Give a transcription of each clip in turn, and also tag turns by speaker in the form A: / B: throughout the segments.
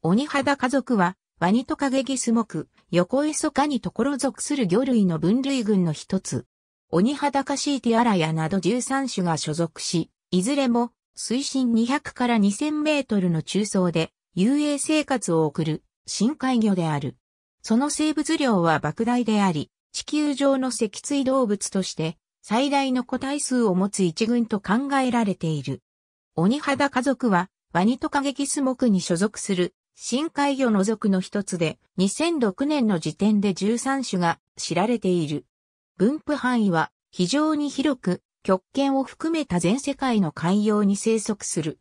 A: 鬼肌家族は、ワニトカゲギスモク、横へそかにところ属する魚類の分類群の一つ。鬼肌カシーティアラヤなど13種が所属し、いずれも水深200から2000メートルの中層で遊泳生活を送る深海魚である。その生物量は莫大であり、地球上の脊椎動物として最大の個体数を持つ一群と考えられている。鬼肌家族はワニトカゲギスモクに所属する深海魚の属の一つで、2006年の時点で13種が知られている。分布範囲は非常に広く、極限を含めた全世界の海洋に生息する。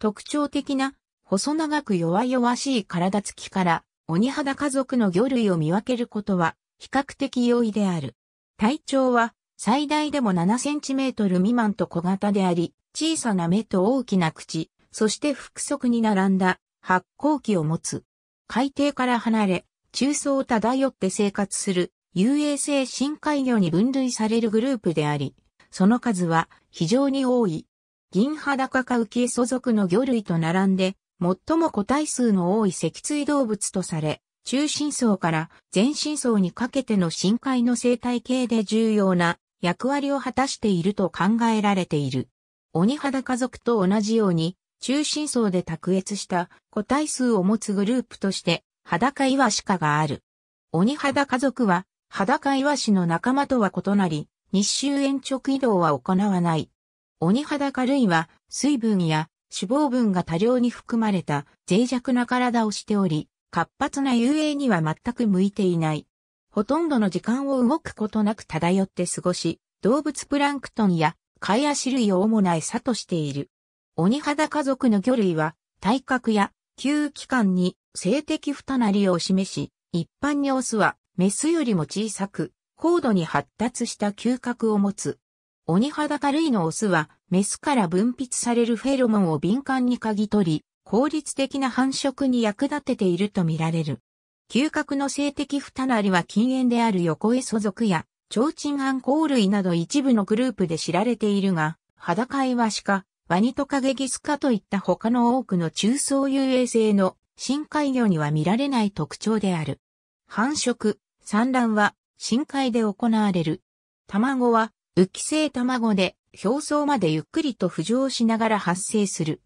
A: 特徴的な、細長く弱々しい体つきから、鬼肌家族の魚類を見分けることは、比較的容易である。体長は、最大でも7センチメートル未満と小型であり、小さな目と大きな口、そして複足に並んだ発光器を持つ。海底から離れ、中層を漂って生活する遊泳性深海魚に分類されるグループであり、その数は非常に多い。銀裸か浮き素属の魚類と並んで、最も個体数の多い脊椎動物とされ、中心層から全身層にかけての深海の生態系で重要な役割を果たしていると考えられている。鬼裸族と同じように中心層で卓越した個体数を持つグループとして、裸イワシ科がある。鬼肌家族は、裸イワシの仲間とは異なり、日周延直移動は行わない。鬼肌ハ類は、水分や脂肪分が多量に含まれた脆弱な体をしており、活発な遊泳には全く向いていない。ほとんどの時間を動くことなく漂って過ごし、動物プランクトンや貝足類を主な餌としている。鬼肌家族の魚類は、体格や、吸気管に性的不たなりを示し、一般にオスは、メスよりも小さく、高度に発達した嗅覚を持つ。鬼肌科類のオスは、メスから分泌されるフェロモンを敏感に嗅ぎ取り、効率的な繁殖に役立てているとみられる。嗅覚の性的不たなりは禁煙である横へ素属や、アンコウ類など一部のグループで知られているが、裸岩しかワニトカゲギスカといった他の多くの中層遊泳性の深海魚には見られない特徴である。繁殖、産卵は深海で行われる。卵は浮き性卵で表層までゆっくりと浮上しながら発生する。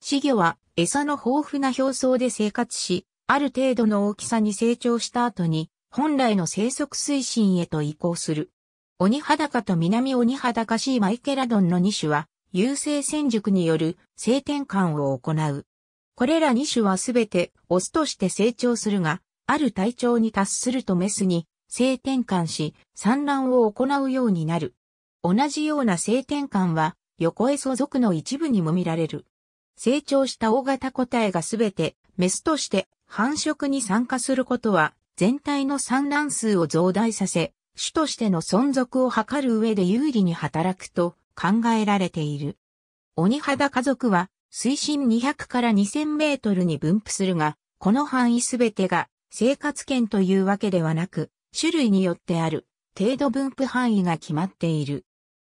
A: 死魚は餌の豊富な表層で生活し、ある程度の大きさに成長した後に本来の生息推進へと移行する。鬼裸と南鬼裸シーマイケラドンの2種は優勢戦術による性転換を行う。これら2種はすべてオスとして成長するが、ある体調に達するとメスに性転換し、産卵を行うようになる。同じような性転換は、横へ所属の一部にも見られる。成長した大型個体がすべてメスとして繁殖に参加することは、全体の産卵数を増大させ、種としての存続を図る上で有利に働くと考えられている。鬼肌家族は水深200から2000メートルに分布するが、この範囲すべてが生活圏というわけではなく、種類によってある程度分布範囲が決まっている。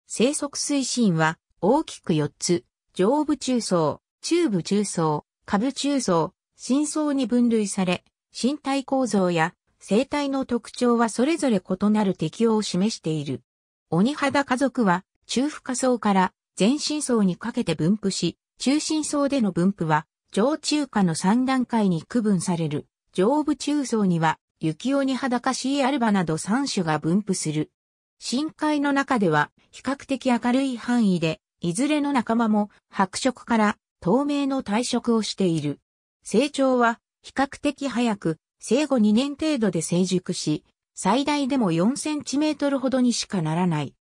A: 生息水深は大きく4つ、上部中層、中部中層、下部中層、深層に分類され、身体構造や生態の特徴はそれぞれ異なる適応を示している。鬼肌家族は中腹層から全身層にかけて分布し、中心層での分布は、上中下の3段階に区分される。上部中層には、雪鬼裸シーアルバなど3種が分布する。深海の中では、比較的明るい範囲で、いずれの仲間も白色から透明の退色をしている。成長は比較的早く、生後2年程度で成熟し、最大でも4センチメートルほどにしかならない。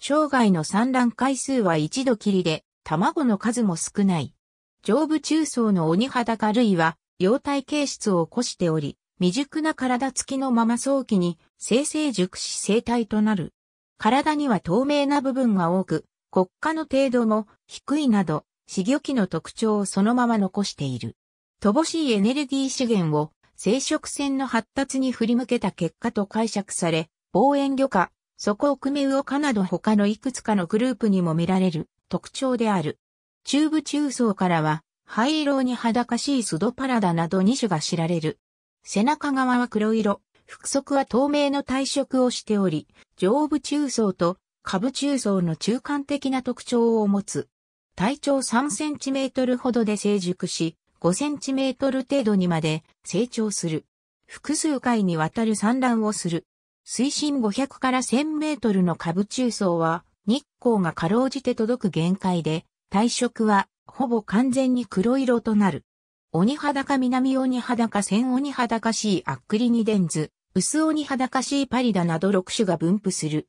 A: 生涯の産卵回数は一度きりで、卵の数も少ない。上部中層の鬼肌軽類は、幼体形質を起こしており、未熟な体つきのまま早期に生成熟し生体となる。体には透明な部分が多く、骨化の程度も低いなど、死魚期の特徴をそのまま残している。乏しいエネルギー資源を生殖腺の発達に振り向けた結果と解釈され、望遠魚化、そこを組めうおかなど他のいくつかのグループにも見られる特徴である。中部中層からは、灰色に裸しいスドパラダなど2種が知られる。背中側は黒色、腹側は透明の体色をしており、上部中層と下部中層の中間的な特徴を持つ。体長3センチメートルほどで成熟し、5センチメートル程度にまで成長する。複数回にわたる産卵をする。水深500から1000メートルの下部中層は、日光がかろうじて届く限界で、体色はほぼ完全に黒色となる。鬼裸南鬼裸千鬼裸しいアックリニデンズ、薄鬼裸しいパリダなど6種が分布する。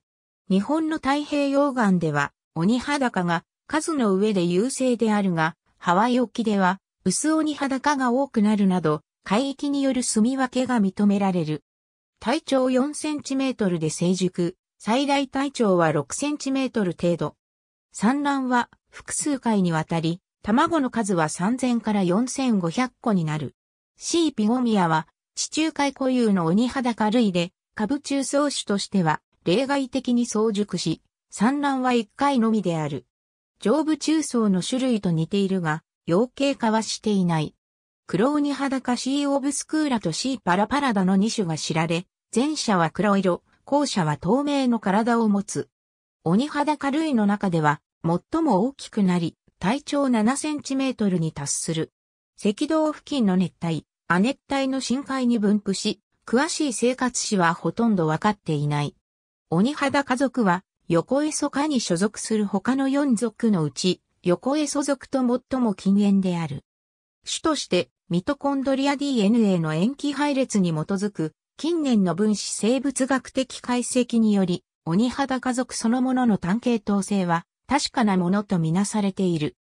A: 日本の太平洋岸では、鬼裸が数の上で優勢であるが、ハワイ沖では、薄鬼裸が多くなるなど、海域による住み分けが認められる。体長4センチメートルで成熟、最大体長は6センチメートル程度。産卵は複数回にわたり、卵の数は3000から4500個になる。シーピゴミアは地中海固有の鬼肌軽いで、株中層種としては例外的に早熟し、産卵は1回のみである。上部中層の種類と似ているが、養鶏化はしていない。黒鬼裸シーオブスクーラとシーパラパラダの2種が知られ、前者は黒色、後者は透明の体を持つ。鬼裸類の中では、最も大きくなり、体長7センチメートルに達する。赤道付近の熱帯、亜熱帯の深海に分布し、詳しい生活史はほとんどわかっていない。鬼肌家族は、横へそかに所属する他の4族のうち、横へソ族と最も近縁である。種としてミトコンドリア DNA の塩基配列に基づく、近年の分子生物学的解析により、鬼肌家族そのものの単系統性は確かなものとみなされている。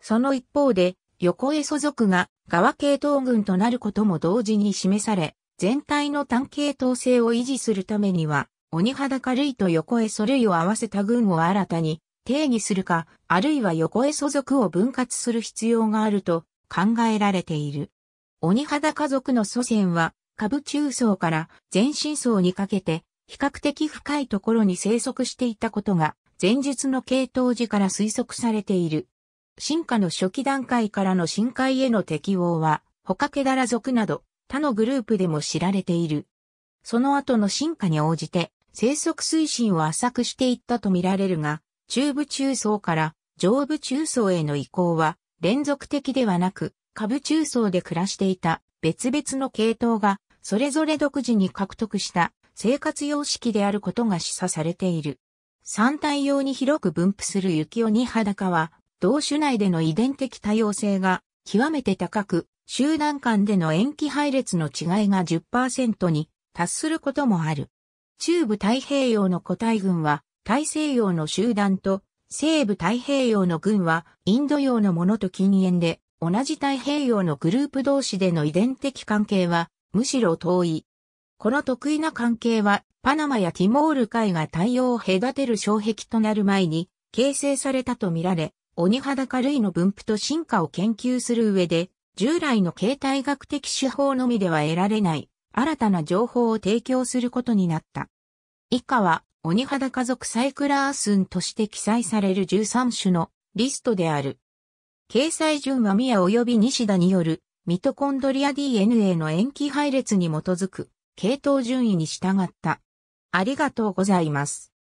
A: その一方で、横へ素族が側系統群となることも同時に示され、全体の単系統性を維持するためには、鬼肌軽類と横へ素類を合わせた群を新たに定義するか、あるいは横へ素族を分割する必要があると考えられている。鬼肌家族の祖先は、下部中層から全身層にかけて、比較的深いところに生息していたことが、前述の系統時から推測されている。進化の初期段階からの深海への適応は、ホカケダラ族など他のグループでも知られている。その後の進化に応じて生息推進を浅くしていったとみられるが、中部中層から上部中層への移行は連続的ではなく、下部中層で暮らしていた別々の系統が、それぞれ独自に獲得した生活様式であることが示唆されている。三体用に広く分布する雪鬼裸は、同種内での遺伝的多様性が極めて高く、集団間での塩基配列の違いが10%に達することもある。中部太平洋の個体群は、大西洋の集団と西部太平洋の群はインド洋のものと禁煙で、同じ太平洋のグループ同士での遺伝的関係は、むしろ遠い。この得意な関係は、パナマやティモール海が太陽を隔てる障壁となる前に、形成されたとみられ、鬼肌化類の分布と進化を研究する上で、従来の形態学的手法のみでは得られない、新たな情報を提供することになった。以下は、鬼肌家族サイクラースンとして記載される13種のリストである。掲載順は宮及び西田によるミトコンドリア DNA の塩基配列に基づく系統順位に従った。ありがとうございます。